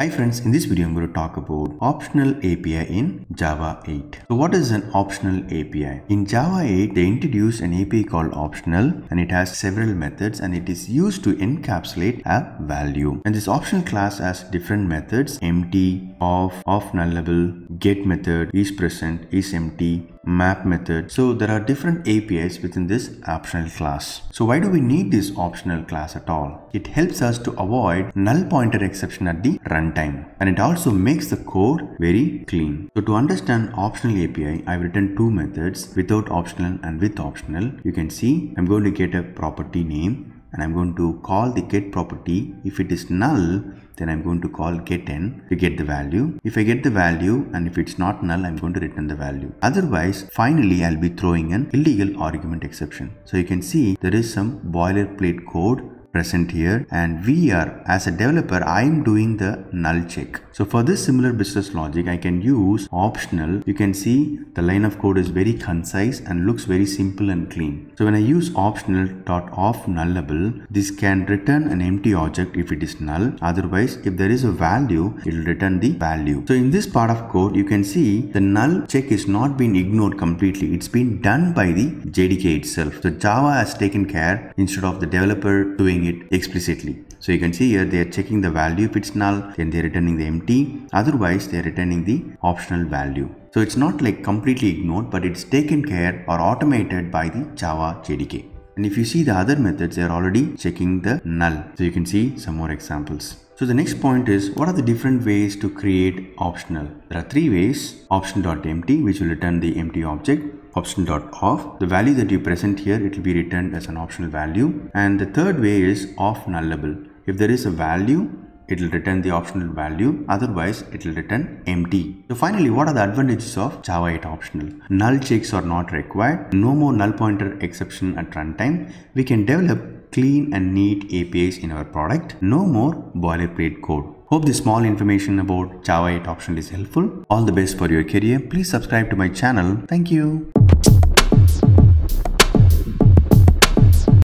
Hi friends, in this video I'm going to talk about optional API in Java 8. So what is an optional API? In Java 8, they introduced an API called optional and it has several methods and it is used to encapsulate a value. And this optional class has different methods empty, off, off nullable, get method, is present, is empty, map method. So there are different APIs within this optional class. So why do we need this optional class at all? It helps us to avoid null pointer exception at the runtime and it also makes the code very clean. So to understand optional API, I've written two methods without optional and with optional. You can see I'm going to get a property name and I'm going to call the get property. If it is null, then I'm going to call getn to get the value. If I get the value and if it's not null, I'm going to return the value. Otherwise, finally, I'll be throwing an illegal argument exception. So you can see there is some boilerplate code present here and we are as a developer I am doing the null check. So for this similar business logic I can use optional you can see the line of code is very concise and looks very simple and clean. So when I use optional dot off nullable this can return an empty object if it is null otherwise if there is a value it will return the value. So in this part of code you can see the null check is not being ignored completely it's been done by the JDK itself. So Java has taken care instead of the developer doing doing it explicitly. So you can see here they are checking the value if it's null, then they're returning the empty. Otherwise, they're returning the optional value. So it's not like completely ignored, but it's taken care or automated by the Java JDK. And if you see the other methods, they are already checking the null. So you can see some more examples. So the next point is what are the different ways to create optional? There are three ways, option.empty which will return the empty object, option.off the value that you present here it will be returned as an optional value and the third way is off nullable. If there is a value it will return the optional value otherwise it will return empty. So finally what are the advantages of Java 8 optional? Null checks are not required, no more null pointer exception at runtime. We can develop clean and neat APIs in our product. No more boilerplate code. Hope this small information about Java 8 option is helpful. All the best for your career. Please subscribe to my channel. Thank you.